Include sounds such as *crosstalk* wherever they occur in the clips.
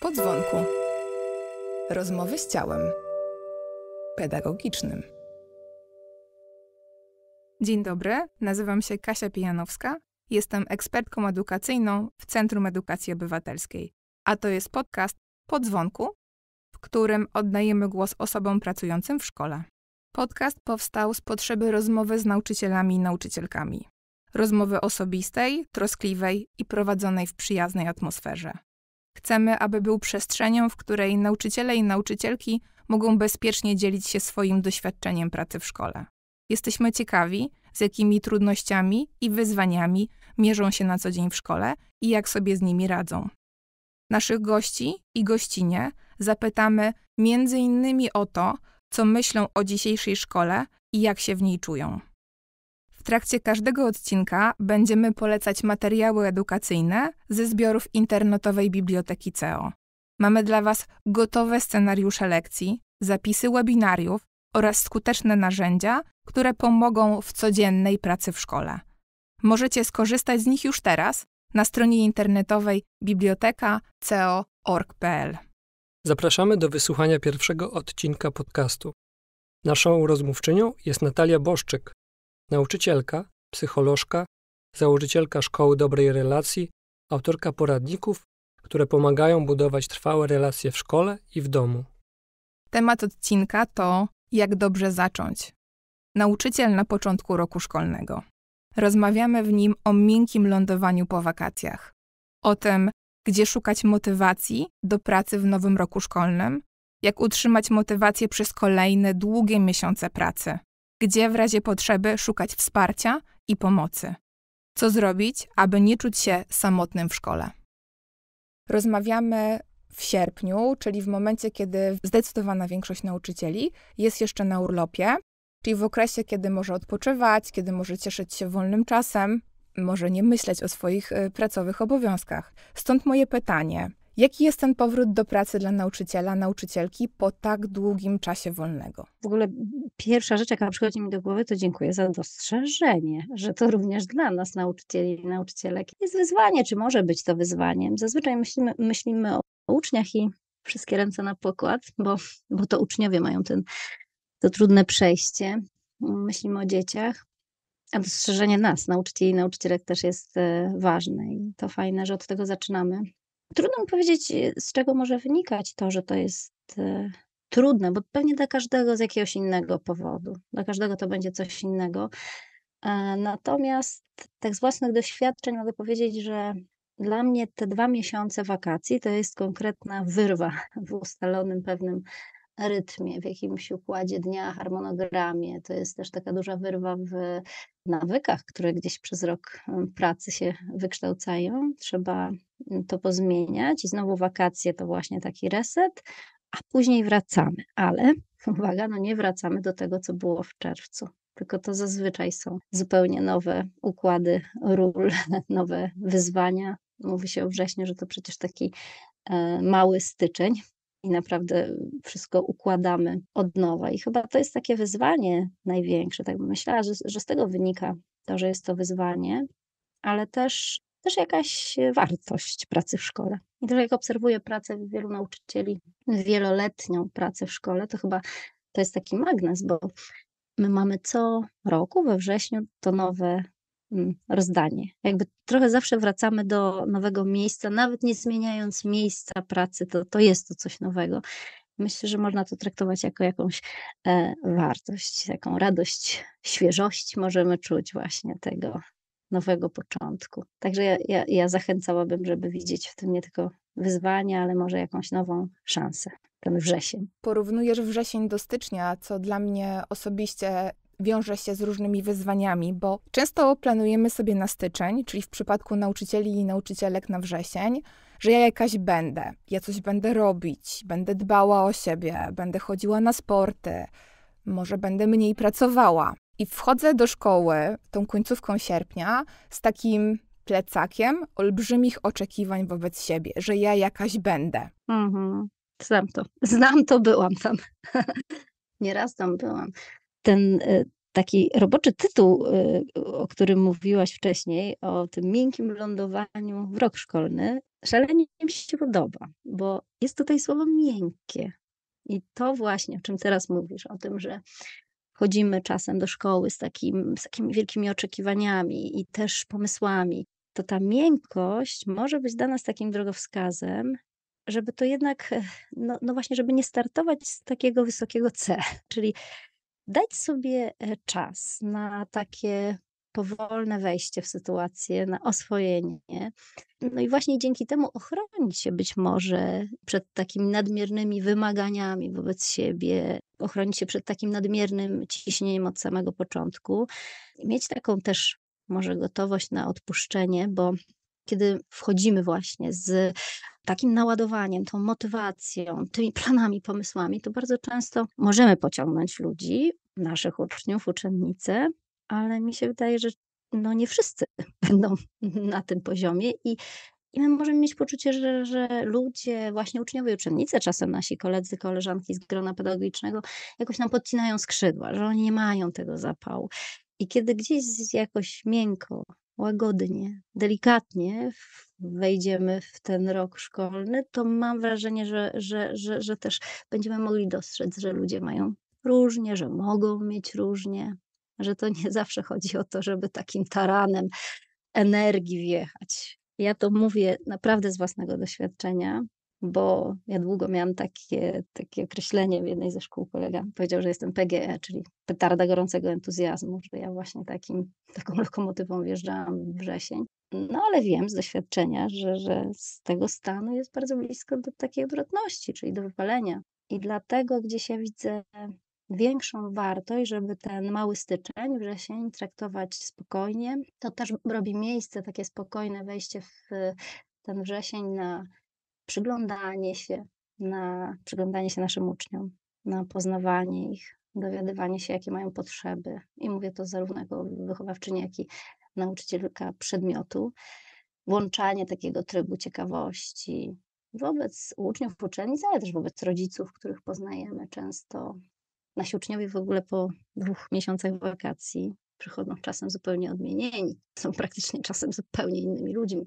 Po dzwonku. Rozmowy z ciałem. Pedagogicznym. Dzień dobry, nazywam się Kasia Pijanowska. Jestem ekspertką edukacyjną w Centrum Edukacji Obywatelskiej, a to jest podcast Po dzwonku, w którym oddajemy głos osobom pracującym w szkole. Podcast powstał z potrzeby rozmowy z nauczycielami i nauczycielkami. Rozmowy osobistej, troskliwej i prowadzonej w przyjaznej atmosferze. Chcemy, aby był przestrzenią, w której nauczyciele i nauczycielki mogą bezpiecznie dzielić się swoim doświadczeniem pracy w szkole. Jesteśmy ciekawi, z jakimi trudnościami i wyzwaniami mierzą się na co dzień w szkole i jak sobie z nimi radzą. Naszych gości i gościnie zapytamy między innymi o to, co myślą o dzisiejszej szkole i jak się w niej czują trakcie każdego odcinka będziemy polecać materiały edukacyjne ze zbiorów internetowej biblioteki CEO. Mamy dla Was gotowe scenariusze lekcji, zapisy webinariów oraz skuteczne narzędzia, które pomogą w codziennej pracy w szkole. Możecie skorzystać z nich już teraz na stronie internetowej biblioteka.co.org.pl. Zapraszamy do wysłuchania pierwszego odcinka podcastu. Naszą rozmówczynią jest Natalia Boszczyk, Nauczycielka, psycholożka, założycielka szkoły dobrej relacji, autorka poradników, które pomagają budować trwałe relacje w szkole i w domu. Temat odcinka to jak dobrze zacząć. Nauczyciel na początku roku szkolnego. Rozmawiamy w nim o miękkim lądowaniu po wakacjach, o tym, gdzie szukać motywacji do pracy w nowym roku szkolnym, jak utrzymać motywację przez kolejne długie miesiące pracy, gdzie w razie potrzeby szukać wsparcia i pomocy. Co zrobić, aby nie czuć się samotnym w szkole? Rozmawiamy w sierpniu, czyli w momencie, kiedy zdecydowana większość nauczycieli jest jeszcze na urlopie, czyli w okresie, kiedy może odpoczywać, kiedy może cieszyć się wolnym czasem, może nie myśleć o swoich y, pracowych obowiązkach. Stąd moje pytanie: Jaki jest ten powrót do pracy dla nauczyciela, nauczycielki po tak długim czasie wolnego? W ogóle pierwsza rzecz, jaka przychodzi mi do głowy, to dziękuję za dostrzeżenie, że to również dla nas, nauczycieli i nauczycielek, jest wyzwanie, czy może być to wyzwaniem. Zazwyczaj myślimy, myślimy o uczniach i wszystkie ręce na pokład, bo, bo to uczniowie mają ten, to trudne przejście. Myślimy o dzieciach, a dostrzeżenie nas, nauczycieli i nauczycielek też jest e, ważne i to fajne, że od tego zaczynamy. Trudno mi powiedzieć, e, z czego może wynikać to, że to jest e, trudne, bo pewnie dla każdego z jakiegoś innego powodu. Dla każdego to będzie coś innego. E, natomiast tak z własnych doświadczeń mogę powiedzieć, że dla mnie te dwa miesiące wakacji to jest konkretna wyrwa w ustalonym pewnym rytmie, w jakimś układzie dnia, harmonogramie. To jest też taka duża wyrwa w nawykach, które gdzieś przez rok pracy się wykształcają. Trzeba mm, to pozmieniać i znowu wakacje to właśnie taki reset, a później wracamy. Ale *laughs* uwaga, no nie wracamy do tego, co było w czerwcu. Tylko to zazwyczaj są zupełnie nowe układy ról, *laughs* nowe wyzwania. Mówi się o wrześniu, że to przecież taki e, mały styczeń, i naprawdę wszystko układamy od nowa. I chyba to jest takie wyzwanie największe. Tak bym myślała, że, że z tego wynika to, że jest to wyzwanie, ale też, też jakaś wartość pracy w szkole. I też jak obserwuję pracę wielu nauczycieli, wieloletnią pracę w szkole, to chyba to jest taki magnes, bo my mamy co roku we wrześniu to nowe Mm, rozdanie. Jakby trochę zawsze wracamy do nowego miejsca, nawet nie zmieniając miejsca pracy, to, to jest to coś nowego. Myślę, że można to traktować jako jakąś e, wartość, taką radość, świeżość możemy czuć właśnie tego nowego początku. Także ja, ja, ja zachęcałabym, żeby widzieć w tym nie tylko wyzwania, ale może jakąś nową szansę. Ten wrzesień. Porównujesz wrzesień do stycznia, co dla mnie osobiście wiąże się z różnymi wyzwaniami, bo często planujemy sobie na styczeń, czyli w przypadku nauczycieli i nauczycielek na wrzesień, że ja jakaś będę, ja coś będę robić, będę dbała o siebie, będę chodziła na sporty, może będę mniej pracowała. I wchodzę do szkoły tą końcówką sierpnia z takim plecakiem olbrzymich oczekiwań wobec siebie, że ja jakaś będę. Mhm. Znam to. Znam to, byłam tam. *laughs* Nieraz tam byłam ten e, taki roboczy tytuł, e, o którym mówiłaś wcześniej, o tym miękkim lądowaniu w rok szkolny, szalenie mi się podoba, bo jest tutaj słowo miękkie. I to właśnie, o czym teraz mówisz, o tym, że chodzimy czasem do szkoły z, takim, z takimi wielkimi oczekiwaniami i też pomysłami, to ta miękkość może być dana z takim drogowskazem, żeby to jednak, e, no, no właśnie, żeby nie startować z takiego wysokiego C, czyli dać sobie e, czas na takie powolne wejście w sytuację, na oswojenie. No i właśnie dzięki temu ochronić się być może przed takimi nadmiernymi wymaganiami wobec siebie, ochronić się przed takim nadmiernym ciśnieniem od samego początku, mieć taką też może gotowość na odpuszczenie, bo kiedy wchodzimy właśnie z takim naładowaniem, tą motywacją, tymi planami, pomysłami, to bardzo często możemy pociągnąć ludzi, naszych uczniów, uczennice, ale mi się wydaje, że no nie wszyscy *laughs* będą na tym poziomie i, i my możemy mieć poczucie, że, że ludzie, właśnie uczniowie, uczennice, czasem nasi koledzy, koleżanki z grona pedagogicznego jakoś nam podcinają skrzydła, że oni nie mają tego zapału. I kiedy gdzieś jakoś miękko łagodnie, delikatnie wejdziemy w ten rok szkolny, to mam wrażenie, że, że, że, że też będziemy mogli dostrzec, że ludzie mają różnie, że mogą mieć różnie, że to nie *laughs* zawsze chodzi o to, żeby takim taranem energii wjechać. Ja to mówię naprawdę z własnego doświadczenia, bo ja długo miałam takie, takie określenie w jednej ze szkół kolega. Powiedział, że jestem PGE, czyli petarda gorącego entuzjazmu, że ja właśnie takim, *laughs* taką lokomotywą wjeżdżałam w wrzesień. No ale wiem z doświadczenia, że, że z tego stanu jest bardzo blisko do takiej odwrotności, czyli do wypalenia. I dlatego gdzieś ja widzę większą wartość, żeby ten mały styczeń, wrzesień traktować spokojnie. To też robi miejsce, takie spokojne wejście w ten wrzesień na przyglądanie się, na przyglądanie się naszym uczniom, na poznawanie ich, dowiadywanie się, jakie mają potrzeby. I mówię to zarówno jako wychowawczyni, jak i nauczycielka przedmiotu. Włączanie takiego trybu ciekawości wobec uczniów, uczelni, ale też wobec rodziców, których poznajemy często. Nasi uczniowie w ogóle po dwóch miesiącach wakacji przychodzą czasem zupełnie odmienieni, są praktycznie czasem zupełnie innymi ludźmi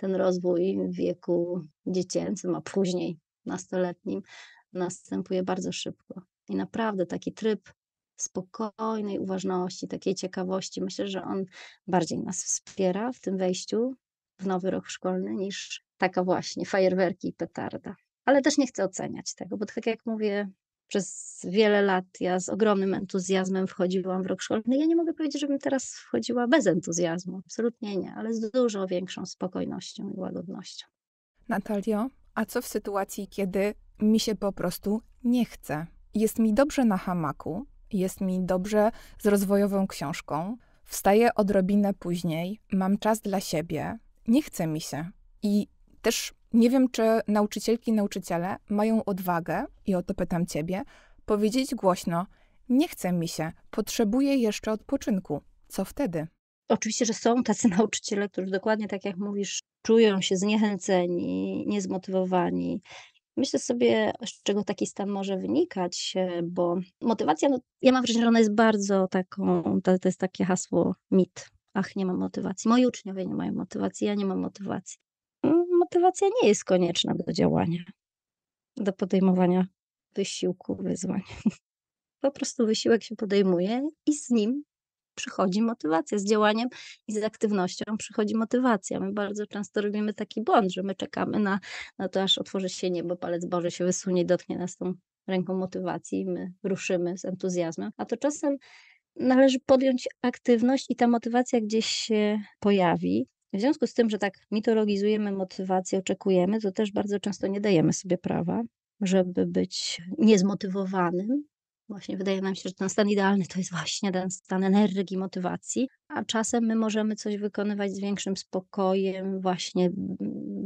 ten rozwój w wieku dziecięcym, a później nastoletnim następuje bardzo szybko. I naprawdę taki tryb spokojnej uważności, takiej ciekawości, myślę, że on bardziej nas wspiera w tym wejściu w nowy rok szkolny niż taka właśnie fajerwerki i petarda. Ale też nie chcę oceniać tego, bo tak jak mówię, przez wiele lat ja z ogromnym entuzjazmem wchodziłam w rok szkolny. Ja nie mogę powiedzieć, żebym teraz wchodziła bez entuzjazmu, absolutnie nie, ale z dużo większą spokojnością i łagodnością. Natalio, a co w sytuacji, kiedy mi się po prostu nie chce? Jest mi dobrze na hamaku, jest mi dobrze z rozwojową książką, wstaję odrobinę później, mam czas dla siebie, nie chce mi się. I też nie wiem, czy nauczycielki i nauczyciele mają odwagę, i o to pytam ciebie, powiedzieć głośno: Nie chce mi się, potrzebuję jeszcze odpoczynku. Co wtedy? Oczywiście, że są tacy *laughs* nauczyciele, którzy dokładnie tak jak mówisz, czują się zniechęceni, niezmotywowani. Myślę sobie, z czego taki stan może wynikać, e, bo motywacja, no, ja mam wrażenie, że ona jest bardzo taką, to, to jest takie hasło mit. Ach, nie mam motywacji. Moi uczniowie nie mają motywacji, ja nie mam motywacji motywacja nie jest konieczna do działania, do podejmowania wysiłku, wyzwań. Po prostu wysiłek się podejmuje i z nim przychodzi motywacja. Z działaniem i z aktywnością przychodzi motywacja. My bardzo często robimy taki błąd, że my czekamy na, na to, aż otworzy się niebo, palec Boże się wysunie, dotknie nas tą ręką motywacji i my ruszymy z entuzjazmem. A to czasem należy podjąć aktywność i ta motywacja gdzieś się pojawi. W związku z tym, że tak mitologizujemy motywację, oczekujemy, to też bardzo często nie dajemy sobie prawa, żeby być niezmotywowanym. Właśnie wydaje nam się, że ten stan idealny to jest właśnie ten stan energii, motywacji, a czasem my możemy coś wykonywać z większym spokojem, właśnie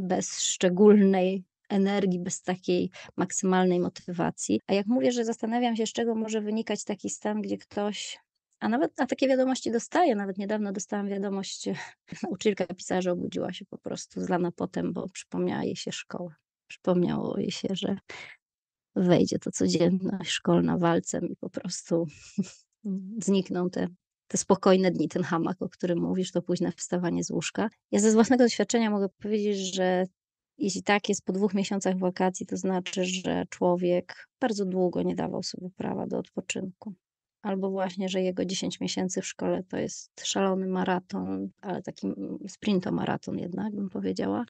bez szczególnej energii, bez takiej maksymalnej motywacji. A jak mówię, że zastanawiam się, z czego może wynikać taki stan, gdzie ktoś a nawet a takie wiadomości dostaję. Nawet niedawno dostałam wiadomość, *laughs* nauczycielka pisarza obudziła się po prostu z lana potem, bo przypomniała jej się szkoła. Przypomniało jej się, że wejdzie to codzienność szkolna walcem i po prostu *laughs* znikną te, te spokojne dni, ten hamak, o którym mówisz, to późne wstawanie z łóżka. Ja ze własnego doświadczenia mogę powiedzieć, że jeśli tak jest po dwóch miesiącach wakacji, to znaczy, że człowiek bardzo długo nie dawał sobie prawa do odpoczynku albo właśnie, że jego 10 miesięcy w szkole to jest szalony maraton, ale taki mm, sprintomaraton jednak bym powiedziała.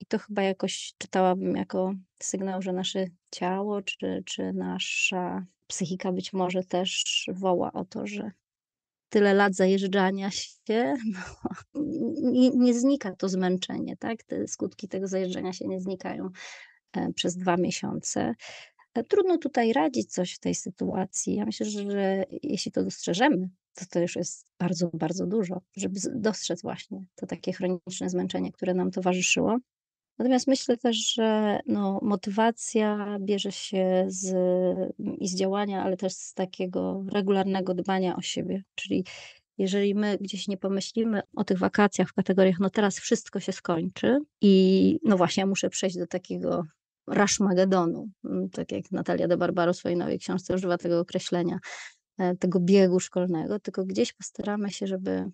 I to chyba jakoś czytałabym jako sygnał, że nasze ciało czy, czy nasza psychika być może też woła o to, że tyle lat zajeżdżania się, *laughs* no, nie, nie znika to zmęczenie, tak? Te skutki tego zajeżdżania się nie znikają e, przez dwa miesiące. E, trudno tutaj radzić coś w tej sytuacji. Ja myślę, że jeśli to dostrzeżemy, to to już jest bardzo, bardzo dużo, żeby dostrzec właśnie to takie chroniczne zmęczenie, które nam towarzyszyło. Natomiast myślę też, że no, motywacja bierze się z, i z działania, ale też z takiego regularnego dbania o siebie. Czyli jeżeli my gdzieś nie pomyślimy o tych wakacjach w kategoriach, no teraz wszystko się skończy i no właśnie, ja muszę przejść do takiego Raszmagedonu, mm, tak jak Natalia de Barbaro w swojej nowej książce używa tego określenia, e, tego biegu szkolnego, tylko gdzieś postaramy się, żeby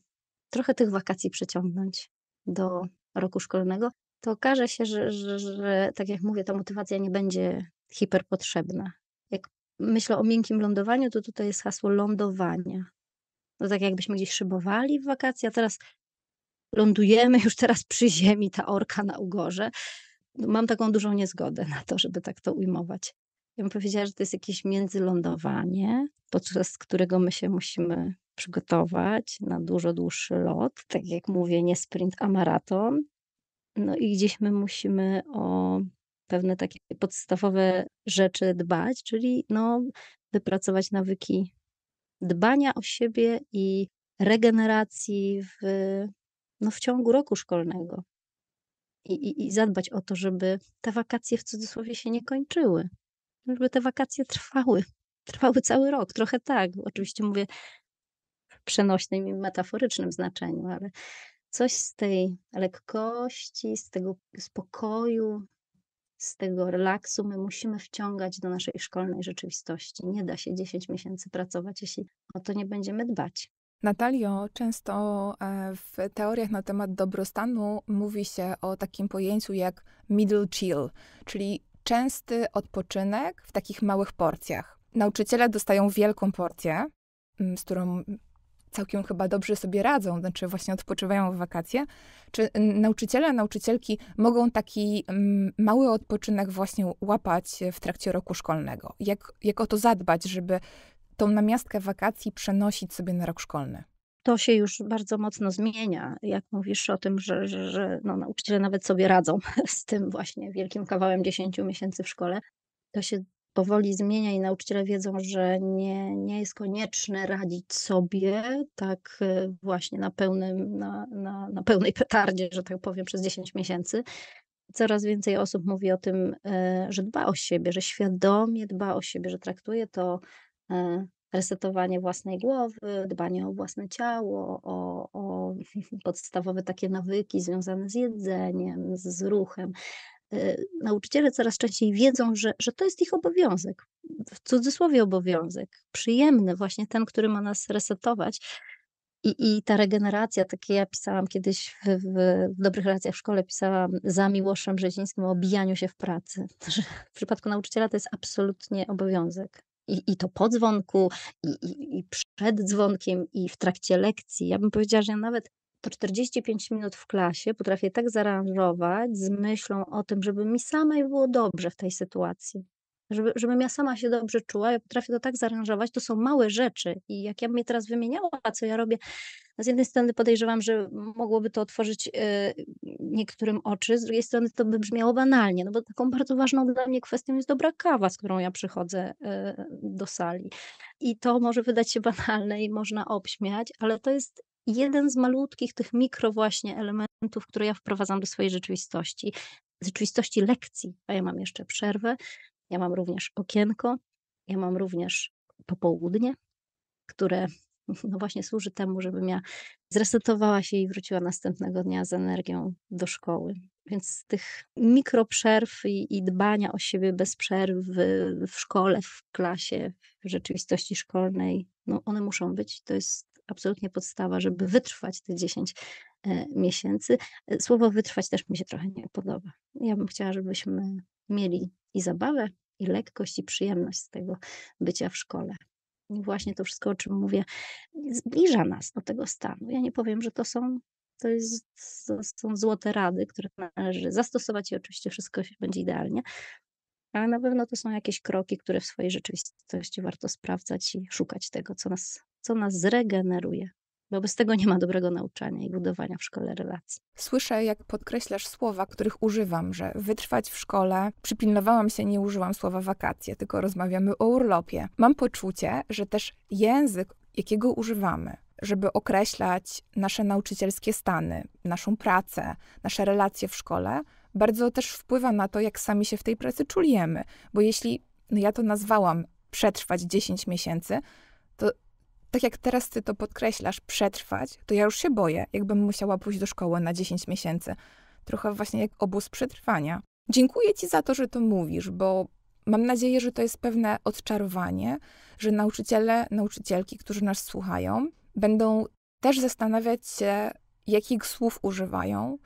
trochę tych wakacji przeciągnąć do roku szkolnego, to okaże się, że, że, że tak jak mówię, ta motywacja nie będzie hiperpotrzebna. Jak myślę o miękkim lądowaniu, to tutaj jest hasło lądowania. To no tak jakbyśmy gdzieś szybowali w wakacje, a teraz lądujemy, już teraz przy ziemi, ta orka na ugorze mam taką dużą niezgodę na to, żeby tak to ujmować. Ja bym powiedziała, że to jest jakieś międzylądowanie, podczas którego my się musimy przygotować na dużo dłuższy lot. Tak jak mówię, nie sprint, a maraton. No i gdzieś my musimy o pewne takie podstawowe rzeczy dbać, czyli no, wypracować nawyki dbania o siebie i regeneracji w, no, w ciągu roku szkolnego i, i, i zadbać o to, żeby te wakacje w cudzysłowie się nie kończyły, żeby te wakacje trwały, *laughs* trwały cały rok, trochę tak. Oczywiście mówię w przenośnym i metaforycznym znaczeniu, ale coś z tej lekkości, z tego spokoju, z tego relaksu my musimy wciągać do naszej szkolnej rzeczywistości. Nie da się 10 miesięcy pracować, jeśli o to nie będziemy dbać. Natalio, często e, w teoriach na temat dobrostanu mówi się o takim pojęciu jak middle chill, czyli częsty odpoczynek w takich małych porcjach. Nauczyciele dostają wielką porcję, z którą całkiem chyba dobrze sobie radzą, znaczy właśnie odpoczywają w wakacje. Czy nauczyciele, nauczycielki mogą taki mały odpoczynek właśnie łapać w trakcie roku szkolnego? Jak, jak o to zadbać, żeby tą namiastkę wakacji przenosić sobie na rok szkolny? To się już bardzo mocno zmienia. Jak mówisz o tym, że, że, że no, nauczyciele nawet sobie radzą *laughs* z tym właśnie wielkim kawałem 10 miesięcy w szkole, to się powoli zmienia i nauczyciele wiedzą, że nie, nie jest konieczne radzić sobie tak e, właśnie na, pełnym, na, na, na pełnej petardzie, że tak powiem, przez 10 miesięcy. Coraz więcej osób mówi o tym, e, że dba o siebie, że świadomie dba o siebie, że traktuje to E, resetowanie własnej głowy, dbanie o własne ciało, o, o *laughs* podstawowe takie nawyki związane z jedzeniem, z ruchem. E, nauczyciele coraz częściej wiedzą, że, że to jest ich obowiązek, w cudzysłowie obowiązek, przyjemny, właśnie ten, który ma nas resetować. I, I ta regeneracja, takie ja pisałam kiedyś w, w, w, dobrych relacjach w szkole, pisałam za Miłoszem Brzezińskim o obijaniu się w pracy. *laughs* w przypadku nauczyciela to jest absolutnie obowiązek i, i to po dzwonku, i, i, i przed dzwonkiem, i w trakcie lekcji. Ja bym powiedziała, że ja nawet to 45 minut w klasie potrafię tak zaaranżować z myślą o tym, żeby mi samej było dobrze w tej sytuacji żeby, żebym ja sama się dobrze czuła, ja potrafię to tak zaaranżować, to są małe rzeczy i jak ja je teraz wymieniała, co ja robię, no z jednej strony podejrzewam, że mogłoby to otworzyć y, niektórym oczy, z drugiej strony to by brzmiało banalnie, no bo taką bardzo ważną dla mnie kwestią jest dobra kawa, z którą ja przychodzę y, do sali i to może wydać się banalne i można obśmiać, ale to jest jeden z malutkich tych mikro właśnie elementów, które ja wprowadzam do swojej rzeczywistości rzeczywistości lekcji, a ja mam jeszcze przerwę, ja mam również okienko, ja mam również popołudnie, które *laughs* no właśnie służy temu, żebym ja zresetowała się i wróciła następnego dnia z energią do szkoły. Więc tych mikroprzerw i, i dbania o siebie bez przerw w szkole, w klasie, w rzeczywistości szkolnej, no one muszą być. To jest absolutnie podstawa, żeby wytrwać te 10 e, miesięcy. E, słowo wytrwać też mi się trochę nie podoba. Ja bym chciała, żebyśmy mieli i zabawę, i lekkość, i przyjemność z tego bycia w szkole. I właśnie to wszystko, o czym mówię, zbliża nas do tego stanu. Ja nie powiem, że to są to, jest, to są złote rady, które należy zastosować i oczywiście wszystko będzie idealnie, ale na pewno to są jakieś kroki, które w swojej rzeczywistości warto sprawdzać i szukać tego, co nas, co nas zregeneruje bo bez tego nie ma dobrego nauczania i budowania w szkole relacji. Słyszę, jak podkreślasz słowa, których używam, że wytrwać w szkole, przypilnowałam się, nie użyłam słowa wakacje, tylko rozmawiamy o urlopie. Mam poczucie, że też język, jakiego używamy, żeby określać nasze nauczycielskie stany, naszą pracę, nasze relacje w szkole, bardzo też wpływa na to, jak sami się w tej pracy czujemy. Bo jeśli, no ja to nazwałam, przetrwać 10 miesięcy, to tak jak teraz ty to podkreślasz, przetrwać, to ja już się boję, jakbym musiała pójść do szkoły na 10 miesięcy. Trochę właśnie jak obóz przetrwania. Dziękuję ci za to, że to mówisz, bo mam nadzieję, że to jest pewne odczarowanie, że nauczyciele, nauczycielki, którzy nas słuchają, będą też zastanawiać się, jakich słów używają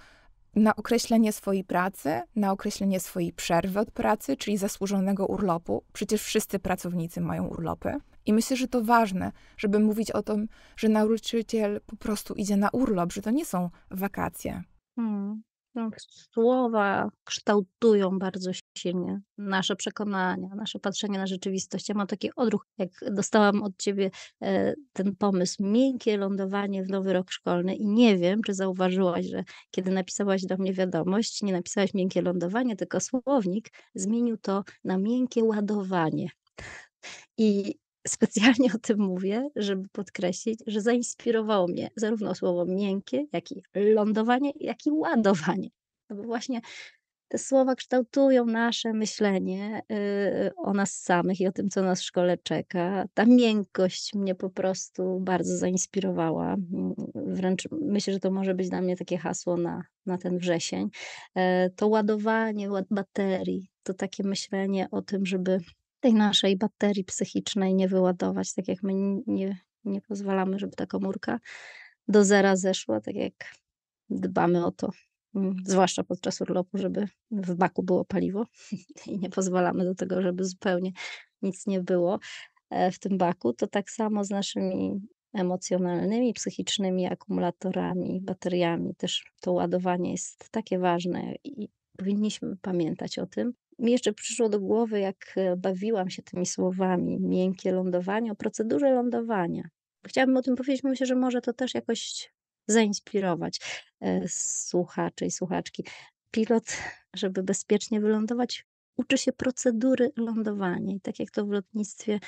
na określenie swojej pracy, na określenie swojej przerwy od pracy, czyli zasłużonego urlopu. Przecież wszyscy pracownicy mają urlopy. I myślę, że to ważne, żeby mówić o tym, że nauczyciel po prostu idzie na urlop, że to nie są wakacje. Hmm. No, słowa kształtują bardzo silnie nasze przekonania, nasze patrzenie na rzeczywistość. Ja mam taki odruch, jak dostałam od ciebie e, ten pomysł, miękkie lądowanie w nowy rok szkolny i nie wiem, czy zauważyłaś, że kiedy napisałaś do mnie wiadomość, nie napisałaś miękkie lądowanie, tylko słownik zmienił to na miękkie ładowanie. I specjalnie o tym mówię, żeby podkreślić, że zainspirowało mnie zarówno słowo miękkie, jak i lądowanie, jak i ładowanie. No bo właśnie te słowa kształtują nasze myślenie y, o nas samych i o tym, co nas w szkole czeka. Ta miękkość mnie po prostu bardzo zainspirowała. Mm, wręcz myślę, że to może być dla mnie takie hasło na, na ten wrzesień. E, to ładowanie baterii, to takie myślenie o tym, żeby tej naszej baterii psychicznej nie wyładować, tak jak my nie, nie pozwalamy, żeby ta komórka do zera zeszła, tak jak dbamy o to, zwłaszcza podczas urlopu, żeby w baku było paliwo *laughs* i nie pozwalamy do tego, żeby zupełnie nic nie było e, w tym baku, to tak samo z naszymi emocjonalnymi, psychicznymi akumulatorami, bateriami też to ładowanie jest takie ważne i powinniśmy pamiętać o tym, mi jeszcze przyszło do głowy, jak e, bawiłam się tymi słowami, miękkie lądowanie, o procedurze lądowania. Chciałabym o tym powiedzieć, myślę, że może to też jakoś zainspirować e, słuchaczy i słuchaczki. Pilot, żeby bezpiecznie wylądować, uczy się procedury lądowania. I tak jak to w lotnictwie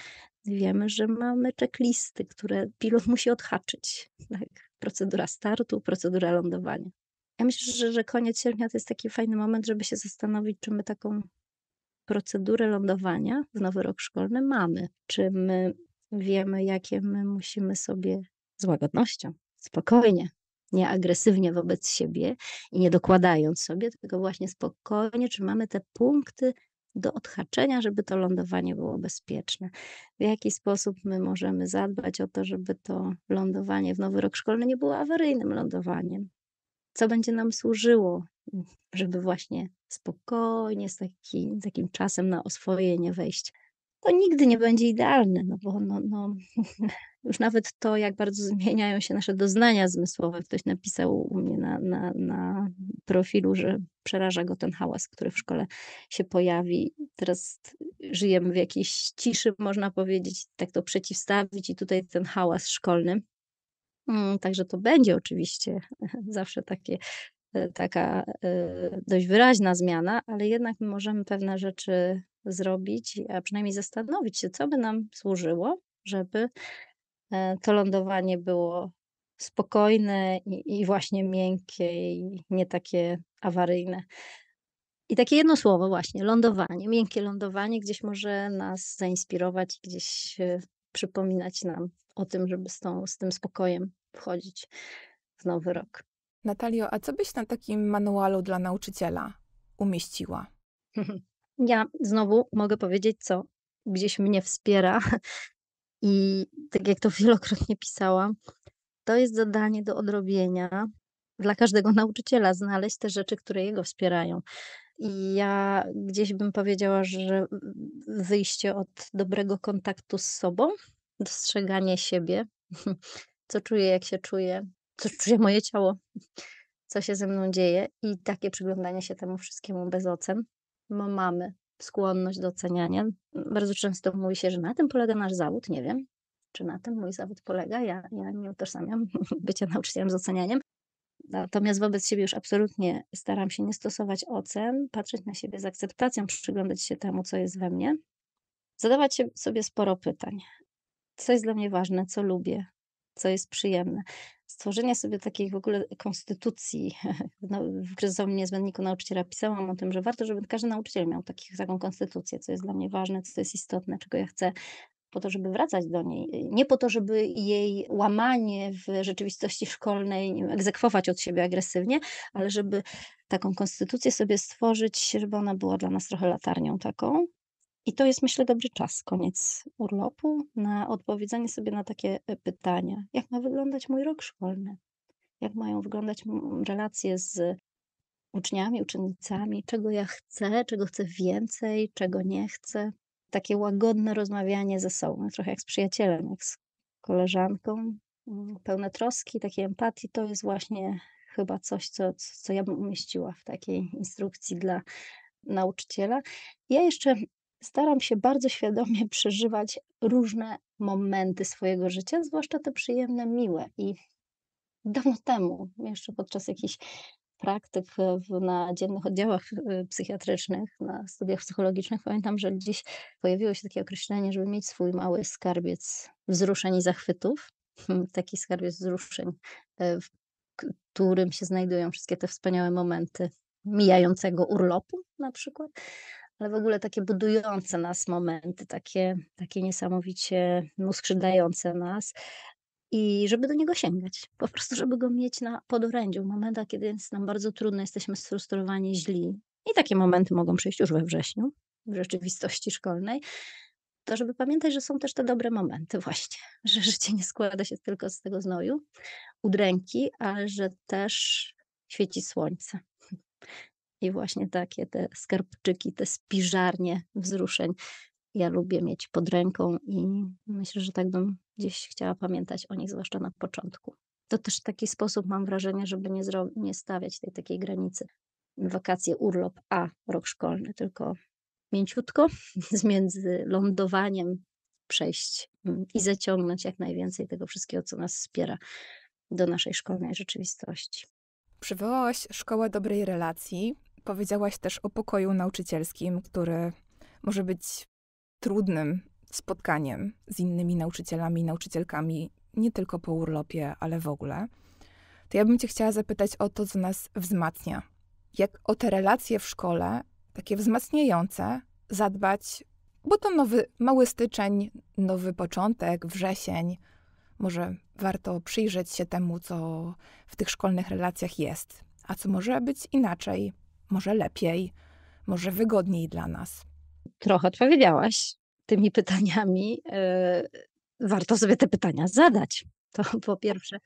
wiemy, że mamy checklisty, które pilot musi odhaczyć. Tak? Procedura startu, procedura lądowania. Ja myślę, że, że koniec sierpnia to jest taki fajny moment, żeby się zastanowić, czy my taką procedurę lądowania w nowy rok szkolny mamy. Czy my wiemy, jakie my musimy sobie z łagodnością, spokojnie, nie agresywnie wobec siebie i nie dokładając sobie, tylko właśnie spokojnie, czy mamy te punkty do odhaczenia, żeby to lądowanie było bezpieczne. W jaki sposób my możemy zadbać o to, żeby to lądowanie w nowy rok szkolny nie było awaryjnym lądowaniem, co będzie nam służyło, mm, żeby właśnie spokojnie, z, taki, z takim czasem na oswojenie wejść. To nigdy nie będzie idealne, no bo no, no, *laughs* już nawet to, jak bardzo zmieniają się nasze doznania zmysłowe. Ktoś napisał u mnie na, na, na profilu, że przeraża go ten hałas, który w szkole się pojawi. Teraz żyjemy w jakiejś ciszy, można powiedzieć, tak to przeciwstawić, i tutaj ten hałas szkolny Mm, także to będzie oczywiście *laughs* zawsze takie, e, taka e, dość wyraźna zmiana, ale jednak my możemy pewne rzeczy zrobić, a przynajmniej zastanowić się, co by nam służyło, żeby e, to lądowanie było spokojne i, i właśnie miękkie i nie takie awaryjne. I takie jedno słowo właśnie, lądowanie, miękkie lądowanie gdzieś może nas zainspirować, gdzieś przypominać nam o tym, żeby z, tą, z tym spokojem wchodzić w nowy rok. Natalio, a co byś na takim manualu dla nauczyciela umieściła? *laughs* Ja znowu mogę powiedzieć, co gdzieś mnie wspiera. I tak jak to wielokrotnie pisałam, to jest zadanie do odrobienia dla każdego nauczyciela znaleźć te rzeczy, które jego wspierają. I ja gdzieś bym powiedziała, że wyjście od dobrego kontaktu z sobą, dostrzeganie siebie, *laughs* co czuję, jak się czuję, co czuje moje ciało, co się ze mną dzieje i takie przyglądanie się temu wszystkiemu bez ocen. Bo no, mamy skłonność do oceniania. Bardzo często mówi się, że na tym polega nasz zawód, nie wiem. Czy na tym mój zawód polega? Ja, ja nie utożsamiam *laughs* bycia nauczycielem z ocenianiem. Natomiast wobec siebie już absolutnie staram się nie stosować ocen, patrzeć na siebie z akceptacją, przyglądać się temu, co jest we mnie, zadawać sobie sporo pytań. Co jest dla mnie ważne, co lubię, co jest przyjemne. Stworzenie sobie takiej w ogóle konstytucji. *laughs* No, w kryzysowym niezbędniku nauczyciela pisałam o tym, że warto, żeby każdy nauczyciel miał takich, taką konstytucję, co jest dla mnie ważne, co jest istotne, czego ja chcę po to, żeby wracać do niej. Nie po to, żeby jej łamanie w rzeczywistości szkolnej wiem, egzekwować od siebie agresywnie, ale żeby taką konstytucję sobie stworzyć, żeby ona była dla nas trochę latarnią taką, i to jest, myślę, dobry czas, koniec urlopu, na odpowiedzenie sobie na takie e, pytania. Jak ma wyglądać mój rok szkolny? Jak mają wyglądać relacje z uczniami, uczennicami? Czego ja chcę, czego chcę więcej, czego nie chcę? Takie łagodne rozmawianie ze sobą, trochę jak z przyjacielem, jak z koleżanką, mm, pełne troski, takiej empatii, to jest właśnie chyba coś, co, co ja bym umieściła w takiej instrukcji dla nauczyciela. Ja jeszcze staram się bardzo świadomie *laughs* przeżywać różne momenty swojego życia, zwłaszcza te przyjemne, miłe. I dawno temu, jeszcze podczas jakichś praktyk e, w, na dziennych oddziałach e, psychiatrycznych, na studiach psychologicznych, pamiętam, że gdzieś pojawiło się takie określenie, żeby mieć swój mały skarbiec wzruszeń i zachwytów. Hmm, taki skarbiec wzruszeń, e, w którym się znajdują wszystkie te wspaniałe momenty mijającego urlopu na przykład, ale w ogóle takie budujące nas momenty, takie, takie niesamowicie uskrzydlające nas. I żeby do niego sięgać, *laughs* po prostu, żeby go mieć na podorędziu, w momentach, kiedy jest nam bardzo trudno, jesteśmy sfrustrowani, źli. I takie momenty mogą przyjść już we wrześniu, w rzeczywistości szkolnej to żeby pamiętać, że są też te dobre momenty *laughs* właśnie, że życie nie składa się tylko z tego znoju, udręki, ale że też świeci słońce. I właśnie takie te skarbczyki, te spiżarnie wzruszeń ja lubię mieć pod ręką i myślę, że tak bym gdzieś chciała pamiętać o nich, zwłaszcza na początku. To też taki sposób mam wrażenie, żeby nie, zro- nie stawiać tej takiej granicy. Wakacje, urlop, a rok szkolny, tylko mięciutko *laughs* z między lądowaniem przejść mm, i zaciągnąć jak najwięcej tego wszystkiego, co nas wspiera do naszej szkolnej rzeczywistości. Przywołałaś Szkołę Dobrej Relacji, Powiedziałaś też o pokoju nauczycielskim, który może być trudnym spotkaniem z innymi nauczycielami i nauczycielkami, nie tylko po urlopie, ale w ogóle. To ja bym Cię chciała zapytać o to, co nas wzmacnia. Jak o te relacje w szkole, takie wzmacniające, zadbać, bo to nowy, mały styczeń, nowy początek, wrzesień. Może warto przyjrzeć się temu, co w tych szkolnych relacjach jest, a co może być inaczej, może lepiej, może wygodniej dla nas? Trochę odpowiedziałaś tymi *laughs* pytaniami. E, warto sobie te pytania zadać. To *laughs* po pierwsze.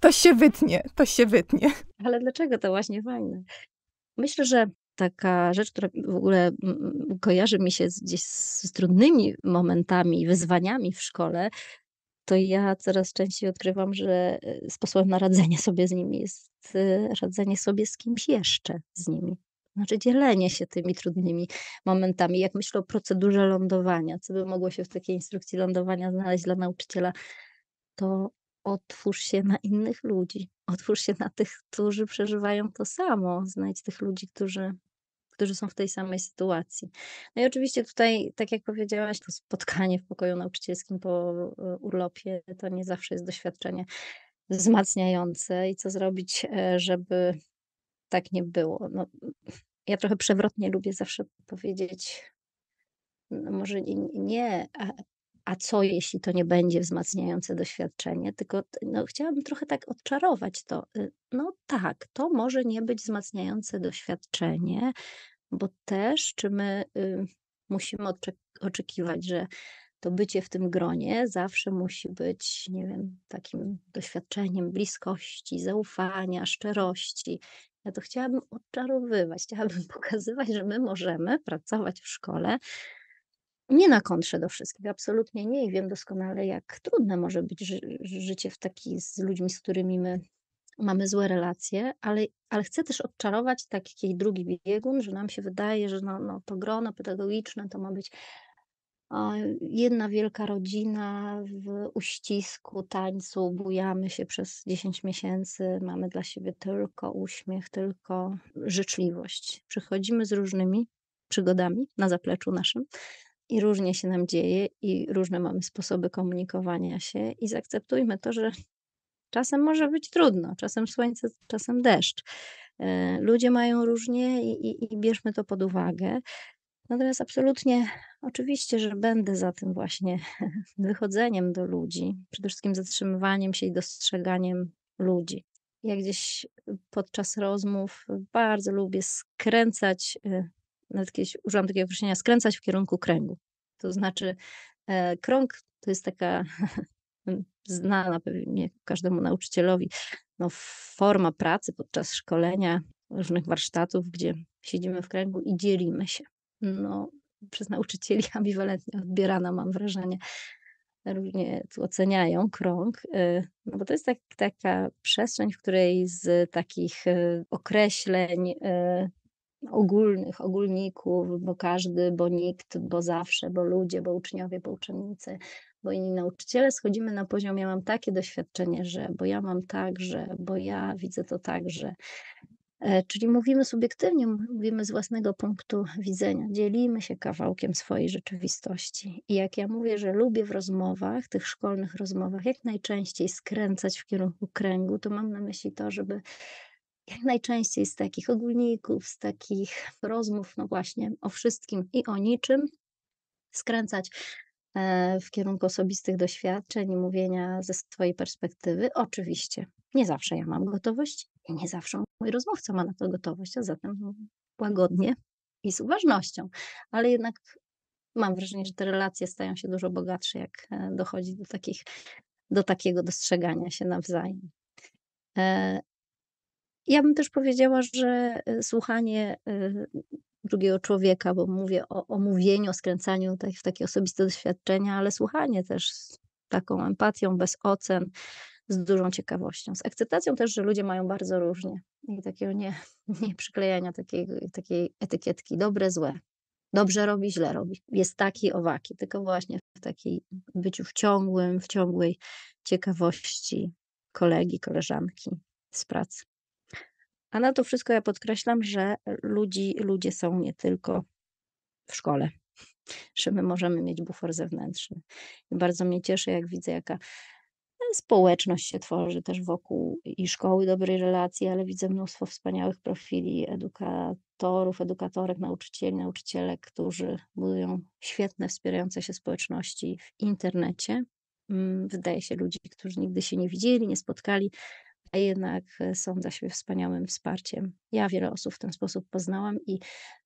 To się wytnie, to się wytnie. Ale dlaczego to właśnie fajne? Myślę, że taka rzecz, która w ogóle kojarzy mi się gdzieś z trudnymi momentami, wyzwaniami w szkole, to ja coraz częściej odkrywam, że sposobem e, na radzenie sobie z nimi jest radzenie sobie z kimś jeszcze z nimi. Znaczy dzielenie się tymi trudnymi momentami. Jak myślę o procedurze lądowania, co by mogło się w takiej instrukcji lądowania znaleźć dla nauczyciela, to otwórz się na innych ludzi. Otwórz się na tych, którzy przeżywają to samo. Znajdź tych ludzi, którzy którzy są w tej samej sytuacji. No i oczywiście tutaj, tak jak powiedziałaś, to spotkanie w pokoju nauczycielskim po e, urlopie to nie zawsze jest doświadczenie wzmacniające i co zrobić, e, żeby tak nie było. No, ja trochę przewrotnie lubię zawsze powiedzieć, no może nie, a, a, co jeśli to nie będzie wzmacniające doświadczenie, tylko no, chciałabym trochę tak odczarować to. Y, no tak, to może nie być wzmacniające doświadczenie, bo też czy my y, musimy oczekiwać, że to bycie w tym gronie zawsze musi być, nie wiem, takim doświadczeniem bliskości, zaufania, szczerości. Ja to chciałabym odczarowywać, chciałabym *laughs* pokazywać, że my możemy pracować w szkole. Nie na kontrze do wszystkich, absolutnie nie i wiem doskonale, jak trudne może być ży życie w taki z ludźmi, z którymi my mamy złe relacje, ale, ale chcę też odczarować taki drugi biegun, że nam się wydaje, że no, no, to grono pedagogiczne to ma być jedna wielka rodzina w uścisku, tańcu, bujamy się przez 10 miesięcy, mamy dla siebie tylko uśmiech, tylko życzliwość. Przychodzimy z różnymi przygodami na zapleczu naszym i różnie się nam dzieje i różne mamy sposoby komunikowania się i zaakceptujmy to, że czasem może być trudno, czasem słońce, czasem deszcz. E, ludzie mają różnie i, i, i bierzmy to pod uwagę. Natomiast absolutnie, oczywiście, że będę za tym właśnie *laughs* wychodzeniem do ludzi, przede wszystkim zatrzymywaniem się i dostrzeganiem ludzi. Ja gdzieś y, podczas rozmów y, bardzo lubię skręcać, y, nawet kiedyś użyłam takiego określenia, skręcać w kierunku kręgu. To znaczy, e, krąg to jest taka *laughs* znana pewnie każdemu nauczycielowi no, forma pracy podczas szkolenia, różnych warsztatów, gdzie siedzimy w kręgu i dzielimy się no, przez nauczycieli *laughs* ambiwalentnie odbierana, mam wrażenie. Różnie tu oceniają krąg, y, no bo to jest tak, taka przestrzeń, w której z takich y, określeń y, ogólnych, ogólników, bo każdy, bo nikt, bo zawsze, bo ludzie, bo uczniowie, bo uczennicy, bo inni nauczyciele, schodzimy na poziom, ja mam takie doświadczenie, że, bo ja mam tak, że, bo ja widzę to tak, że. E, czyli mówimy subiektywnie, mówimy z własnego punktu widzenia, dzielimy się kawałkiem swojej rzeczywistości. I jak ja mówię, że lubię w rozmowach, tych szkolnych rozmowach, jak najczęściej skręcać w kierunku kręgu, to mam na myśli to, żeby jak najczęściej z takich ogólników, z takich rozmów, no właśnie o wszystkim i o niczym, skręcać e, w kierunku osobistych doświadczeń i mówienia ze swojej perspektywy. Oczywiście, nie zawsze ja mam gotowość, nie zawsze mój rozmówca ma na to gotowość, a zatem no, łagodnie i z uważnością. Ale jednak mam wrażenie, że te relacje stają się dużo bogatsze, jak e, dochodzi do, takich, do takiego dostrzegania się nawzajem. E, ja bym też powiedziała, że e, słuchanie drugiego człowieka, bo mówię o, o mówieniu, o skręcaniu tak, w takie osobiste doświadczenia, ale słuchanie też z taką empatią, bez ocen, z dużą ciekawością, z ekscytacją też, że ludzie mają bardzo różnie i takiego nie, *laughs* nie przyklejania takiej, takiej etykietki dobre, złe, dobrze robi, źle robi, jest taki, owaki, tylko właśnie w takiej byciu w ciągłym, w ciągłej ciekawości kolegi, koleżanki z pracy. A na to wszystko ja podkreślam, że ludzi, ludzie są nie tylko w szkole, *laughs* że my możemy mieć bufor zewnętrzny. I bardzo mnie cieszy, jak widzę, jaka społeczność się tworzy też wokół i szkoły dobrej relacji, ale widzę mnóstwo wspaniałych profili edukatorów, edukatorek, nauczycieli, nauczycielek, którzy budują świetne, wspierające się społeczności w internecie. Mm, wydaje się ludzi, którzy nigdy się nie widzieli, nie spotkali, a jednak e, są dla siebie wspaniałym wsparciem. Ja wiele osób w ten sposób poznałam i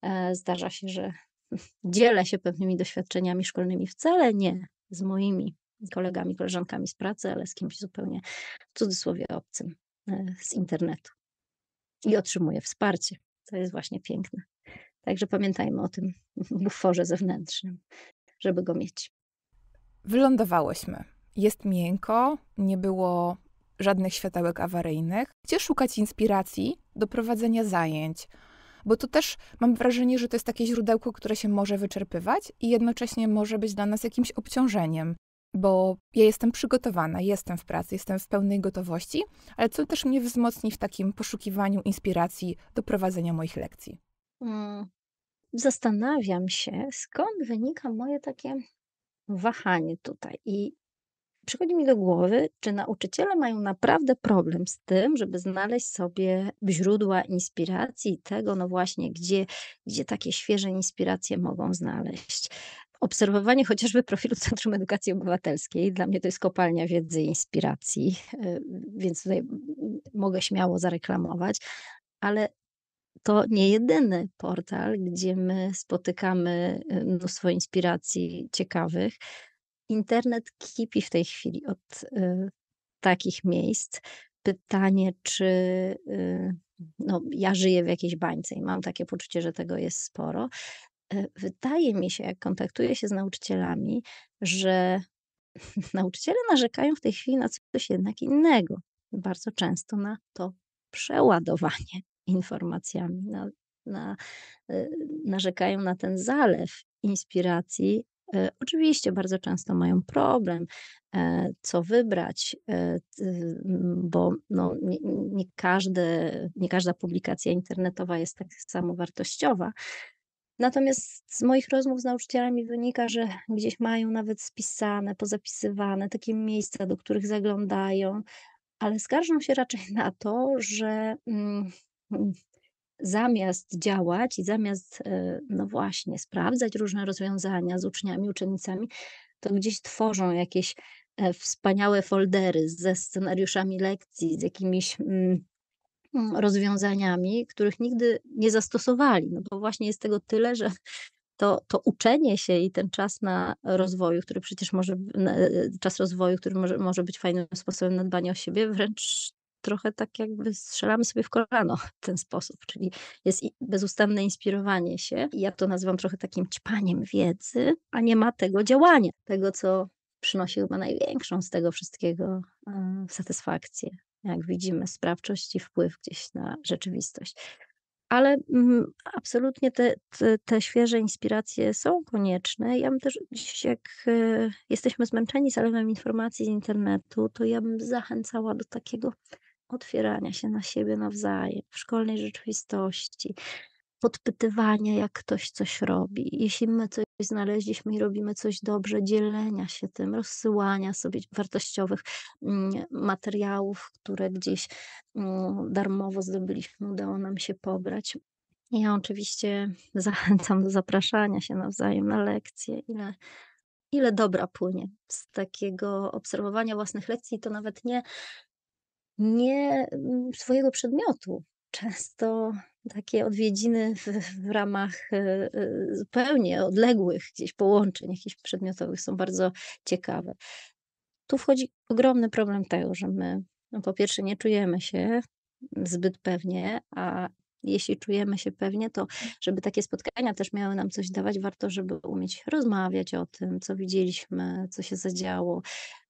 e, zdarza się, że *laughs* dzielę się pewnymi doświadczeniami szkolnymi, wcale nie z moimi kolegami, koleżankami z pracy, ale z kimś zupełnie w cudzysłowie obcym e, z internetu. I otrzymuje wsparcie. To jest właśnie piękne. Także pamiętajmy o tym *laughs* buforze zewnętrznym, żeby go mieć. Wylądowałyśmy. Jest miękko, nie było żadnych światełek awaryjnych. Gdzie szukać inspiracji do prowadzenia zajęć? Bo to też mam wrażenie, że to jest takie źródełko, które się może wyczerpywać i jednocześnie może być dla nas jakimś obciążeniem bo ja jestem przygotowana, jestem w pracy, jestem w pełnej gotowości, ale co też mnie wzmocni w takim poszukiwaniu inspiracji do prowadzenia moich lekcji? Mm, zastanawiam się, skąd wynika moje takie wahanie tutaj. I przychodzi mi do głowy, czy nauczyciele mają naprawdę problem z tym, żeby znaleźć sobie źródła inspiracji tego, no właśnie, gdzie, gdzie takie świeże inspiracje mogą znaleźć. Obserwowanie chociażby profilu Centrum Edukacji Obywatelskiej, dla mnie to jest kopalnia wiedzy i inspiracji, y, więc tutaj mogę śmiało zareklamować, ale to nie jedyny portal, gdzie my spotykamy y, mnóstwo inspiracji ciekawych. Internet kipi w tej chwili od y, takich miejsc. Pytanie, czy no, ja żyję w jakiejś bańce i mam takie poczucie, że tego jest sporo. E, wydaje mi się, jak kontaktuję się z nauczycielami, że *laughs* nauczyciele narzekają w tej chwili na coś jednak innego. Bardzo często na to przeładowanie *laughs* informacjami, na, na, e, narzekają na ten zalew inspiracji. E, oczywiście bardzo często mają problem, co wybrać, bo no, nie, nie, nie każda publikacja internetowa jest tak samo wartościowa, Natomiast z moich rozmów z nauczycielami wynika, że gdzieś mają nawet spisane, pozapisywane takie miejsca, do których zaglądają, ale skarżą się raczej *laughs* na to, że mm, zamiast działać i zamiast, e, no właśnie, sprawdzać różne rozwiązania z uczniami, uczennicami, to gdzieś tworzą jakieś e, wspaniałe foldery ze scenariuszami lekcji, z jakimiś mm, rozwiązaniami, których nigdy nie zastosowali. No bo właśnie jest tego tyle, że to, to uczenie się i ten czas na rozwoju, który przecież może, czas rozwoju, który może, może być fajnym sposobem na dbanie o siebie, wręcz trochę tak jakby strzelamy sobie w kolano w ten sposób, czyli jest bezustanne inspirowanie się. Ja to nazywam trochę takim ćpaniem wiedzy, a nie ma tego działania, tego co przynosi chyba największą z tego wszystkiego e, satysfakcję. Jak widzimy, sprawczość i wpływ gdzieś na rzeczywistość. Ale mm, absolutnie te, te, te świeże inspiracje są konieczne. Ja bym też dziś, jak e, jesteśmy zmęczeni zalewem informacji z internetu, to ja bym zachęcała do takiego otwierania się na siebie nawzajem w szkolnej rzeczywistości, podpytywania, jak ktoś coś robi. Jeśli my coś znaleźliśmy i robimy coś dobrze, dzielenia się tym, rozsyłania sobie wartościowych mm, materiałów, które gdzieś mm, darmowo zdobyliśmy, udało nam się pobrać. Ja oczywiście *laughs* zachęcam do zapraszania się nawzajem na lekcje, ile ile dobra płynie z takiego obserwowania własnych lekcji, to nawet nie, nie mm, swojego przedmiotu, często takie odwiedziny w, w, ramach e, e, zupełnie odległych gdzieś połączeń, jakichś przedmiotowych są bardzo ciekawe. Tu wchodzi ogromny problem tego, że my no po pierwsze nie czujemy się zbyt pewnie, a jeśli czujemy się pewnie, to żeby takie spotkania też miały nam coś dawać, warto, żeby umieć rozmawiać o tym, co widzieliśmy, co się zadziało,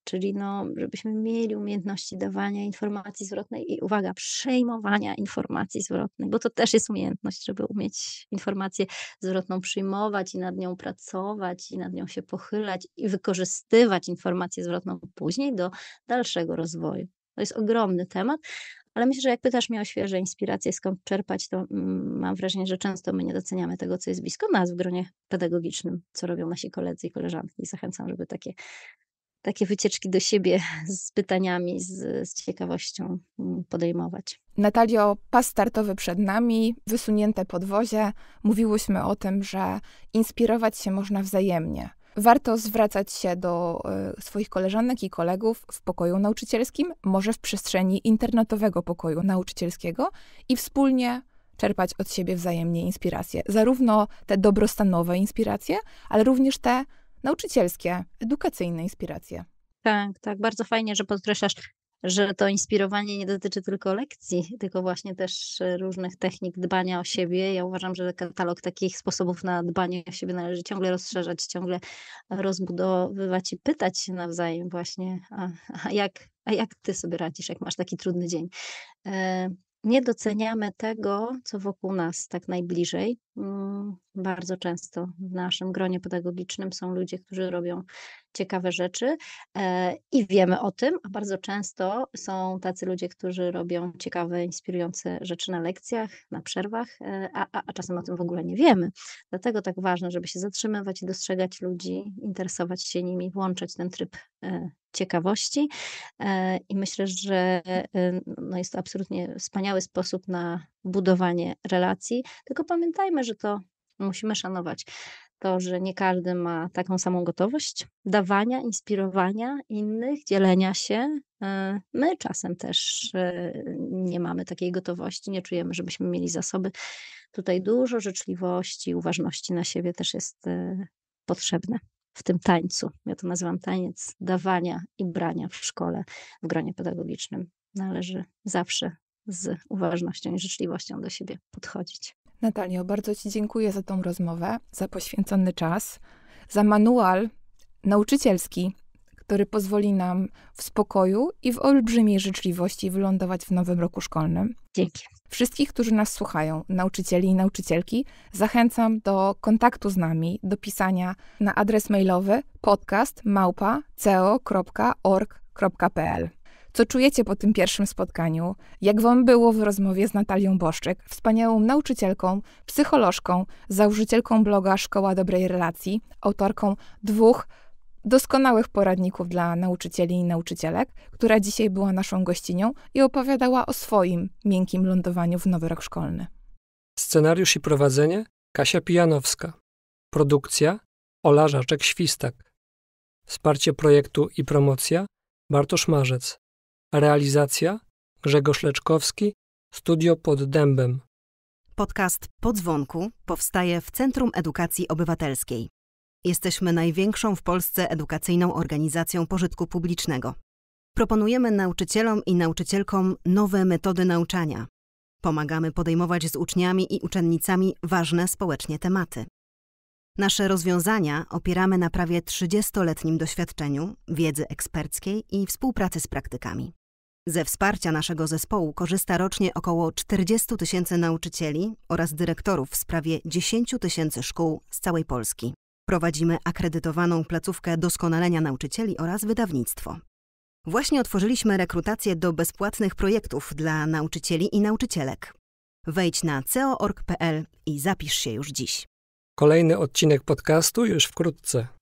Czyli no, żebyśmy mieli umiejętności dawania informacji zwrotnej i uwaga, przejmowania informacji zwrotnej, bo to też jest umiejętność, żeby umieć informację zwrotną przyjmować i nad nią pracować i nad nią się pochylać i wykorzystywać informację zwrotną później do dalszego rozwoju. To jest ogromny temat, ale myślę, że jak pytasz mnie o świeże inspiracje, skąd czerpać, to mm, mam wrażenie, że często my nie doceniamy tego, co jest blisko nas w gronie pedagogicznym, co robią nasi koledzy i koleżanki. I zachęcam, żeby takie takie wycieczki do siebie z pytaniami, z, z ciekawością mm, podejmować. Natalio, pas startowy przed nami, wysunięte podwozie. Mówiłyśmy o tym, że inspirować się można wzajemnie. Warto zwracać się do e, swoich koleżanek i kolegów w pokoju nauczycielskim, może w przestrzeni internetowego pokoju nauczycielskiego i wspólnie czerpać od siebie wzajemnie inspiracje. Zarówno te dobrostanowe inspiracje, ale również te nauczycielskie, edukacyjne inspiracje. Tak, tak, bardzo fajnie, że podkreślasz, że to inspirowanie nie dotyczy tylko lekcji, tylko właśnie też e, różnych technik dbania o siebie. Ja uważam, że katalog takich sposobów na dbanie o siebie należy ciągle rozszerzać, ciągle rozbudowywać i pytać się nawzajem właśnie, a, a jak, a jak ty sobie radzisz, jak masz taki trudny dzień. E, nie doceniamy tego, co wokół nas tak najbliżej. Mm, bardzo często w naszym gronie pedagogicznym są ludzie, którzy robią ciekawe rzeczy e, i wiemy o tym, a bardzo często są tacy ludzie, którzy robią ciekawe, inspirujące rzeczy na lekcjach, na przerwach, e, a, a, a czasem o tym w ogóle nie wiemy. Dlatego tak ważne, żeby się zatrzymywać i dostrzegać ludzi, interesować się nimi, włączać ten tryb e, ciekawości i myślę, że no jest to absolutnie wspaniały sposób na budowanie relacji, tylko pamiętajmy, że to musimy szanować to, że nie każdy ma taką samą gotowość dawania, inspirowania innych, dzielenia się. E, my czasem też e, nie mamy takiej gotowości, nie czujemy, żebyśmy mieli zasoby. Tutaj dużo życzliwości, uważności na siebie też jest e, potrzebne w tym tańcu. Ja to nazywam taniec dawania i brania w szkole, w gronie pedagogicznym. Należy zawsze z uważnością i życzliwością do siebie podchodzić. Natalio, bardzo Ci dziękuję za tą rozmowę, za poświęcony czas, za manual nauczycielski, który pozwoli nam w spokoju i w olbrzymiej życzliwości wylądować w nowym roku szkolnym. Dzięki. Wszystkich, którzy nas słuchają, nauczycieli i nauczycielki, zachęcam do kontaktu z nami, do pisania na adres mailowy podcast co czujecie po tym pierwszym spotkaniu? Jak wam było w rozmowie z Natalią Boszczyk, wspaniałą nauczycielką, psycholożką, założycielką bloga Szkoła Dobrej Relacji, autorką dwóch doskonałych poradników dla nauczycieli i nauczycielek, która dzisiaj była naszą gościnią i opowiadała o swoim miękkim lądowaniu w nowy rok szkolny. Scenariusz i prowadzenie Kasia Pijanowska. Produkcja Ola Żaczek-Świstak. Wsparcie projektu i promocja Bartosz Marzec. Realizacja Grzegorz Leczkowski, Studio pod Dębem. Podcast Podzwonku powstaje w Centrum Edukacji Obywatelskiej. Jesteśmy największą w Polsce edukacyjną organizacją pożytku publicznego. Proponujemy nauczycielom i nauczycielkom nowe metody nauczania. Pomagamy podejmować z uczniami i uczennicami ważne społecznie tematy. Nasze rozwiązania opieramy na prawie 30-letnim doświadczeniu, wiedzy eksperckiej i współpracy z praktykami. Ze wsparcia naszego zespołu korzysta rocznie około 40 tysięcy nauczycieli oraz dyrektorów w sprawie 10 tysięcy szkół z całej Polski. Prowadzimy akredytowaną placówkę doskonalenia nauczycieli oraz wydawnictwo. Właśnie otworzyliśmy rekrutację do bezpłatnych projektów dla nauczycieli i nauczycielek. Wejdź na ceo.org.pl i zapisz się już dziś. Kolejny odcinek podcastu już wkrótce.